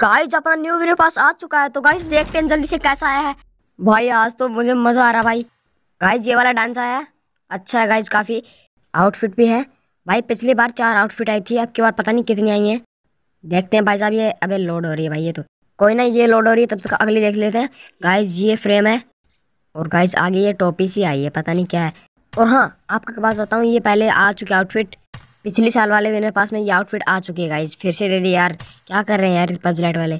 guys अपना new video पास आ चुका है तो गाइस देखते हैं जल्दी से कैसा आया है भाई आज तो मुझे मज़ा आ रहा भाई गाइस ये वाला डांस आया है अच्छा है गाइस काफ़ी आउटफिट भी है भाई पिछली बार चार आउटफिट आई थी आपकी बार पता नहीं कितनी आई है देखते हैं भाई साहब ये अब लोड हो रही है भाई ये तो कोई ना ये लोड हो रही है तब तक अगली देख लेते हैं गाइस ये फ्रेम है और गाइस आगे ये टोपी सी आई है पता नहीं क्या है और हाँ आपके पास बताऊँ ये पहले आ चुके आउटफिट पिछले साल वाले मेरे पास में ये आउटफिट आ चुकी है गाइज फिर से दे दी यार क्या कर रहे हैं यार पब्जी लाइट वाले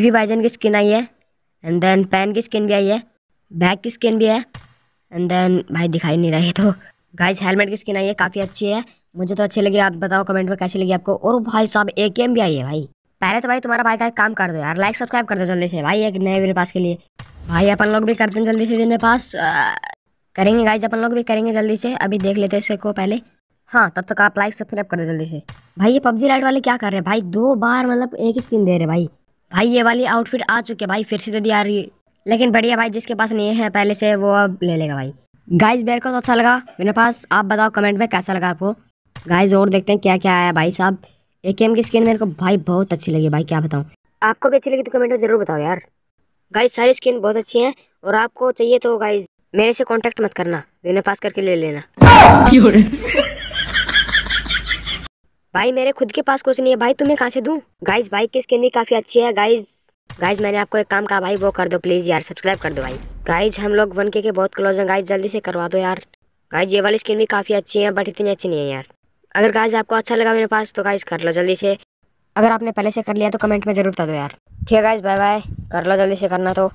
वी बाइजन की स्किन आई है एंड देन पैन की स्किन भी आई है बैग की स्किन भी है एंड देन भाई दिखाई नहीं रही तो गाइज हेलमेट की स्किन आई है काफ़ी अच्छी है मुझे तो अच्छी लगी आप बताओ कमेंट में कैसी लगी आपको और भाई साहब ए भी आई है भाई पहले तो भाई तुम्हारा भाई का काम कर दो यार लाइक सब्सक्राइब कर दो जल्दी से भाई एक नए मेरे पास के लिए भाई अपन लोग भी करते हैं जल्दी से मेरे पास करेंगे गाइज अपन लोग भी करेंगे जल्दी से अभी देख लेते हैं इसको पहले हाँ तब तक आप लाइक सब्सक्राइब कर दो जल्दी से भाई ये पबजी लाइट वाले क्या कर रहे हैं भाई दो बार मतलब एक ही स्किन दे रहे भाई भाई ये वाली आउटफिट आ चुकी है भाई फिर से दे दी आ रही है लेकिन बढ़िया भाई जिसके पास नहीं है पहले से वो अब ले लेगा भाई गाइज बेर को तो अच्छा लगा मेरे पास आप बताओ कमेंट में कैसा लगा आपको गाइज और देखते हैं क्या क्या आया भाई साहब ए की स्किन मेरे को भाई बहुत अच्छी लगी भाई क्या बताऊँ आपको भी अच्छी लगी तो कमेंट में ज़रूर बताओ यार गाइज सारी स्किन बहुत अच्छी है और आपको चाहिए तो गाइज मेरे से कॉन्टेक्ट मत करना मेरे पास करके ले लेना भाई मेरे खुद के पास कुछ नहीं है भाई तुम्हें कहाँ से दू गाइज भाई की स्किन काफ़ी अच्छी है गाइज गाइज मैंने आपको एक काम कहा भाई वो कर दो प्लीज़ यार सब्सक्राइब कर दो भाई गाइज हम लोग वन के, बहुत क्लोज है गाइज जल्दी से करवा दो यार गाइज ये वाली स्किन भी काफ़ी अच्छी है बट इतनी अच्छी नहीं है यार अगर गाइज आपको अच्छा लगा मेरे पास तो गाइज कर लो जल्दी से अगर आपने पहले से कर लिया तो कमेंट में ज़रूर बता दो यार ठीक है गाइज बाय बाय कर लो जल्दी से करना तो